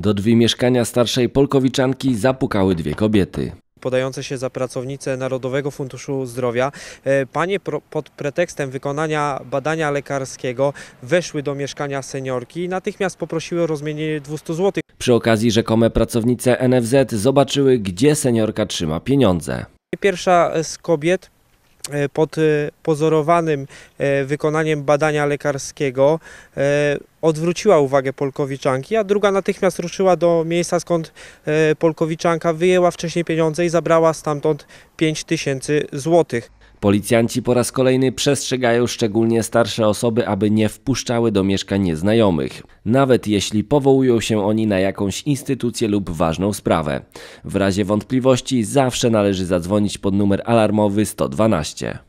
Do drzwi mieszkania starszej Polkowiczanki zapukały dwie kobiety podające się za pracownicę Narodowego Funduszu Zdrowia. E, panie pod pretekstem wykonania badania lekarskiego weszły do mieszkania seniorki i natychmiast poprosiły o rozmienienie 200 zł. Przy okazji rzekome pracownice NFZ zobaczyły, gdzie seniorka trzyma pieniądze. Pierwsza z kobiet e, pod e, pozorowanym wykonaniem badania lekarskiego odwróciła uwagę Polkowiczanki, a druga natychmiast ruszyła do miejsca, skąd e, Polkowiczanka wyjęła wcześniej pieniądze i zabrała stamtąd 5 tysięcy złotych. Policjanci po raz kolejny przestrzegają szczególnie starsze osoby, aby nie wpuszczały do mieszkań nieznajomych, nawet jeśli powołują się oni na jakąś instytucję lub ważną sprawę. W razie wątpliwości zawsze należy zadzwonić pod numer alarmowy 112.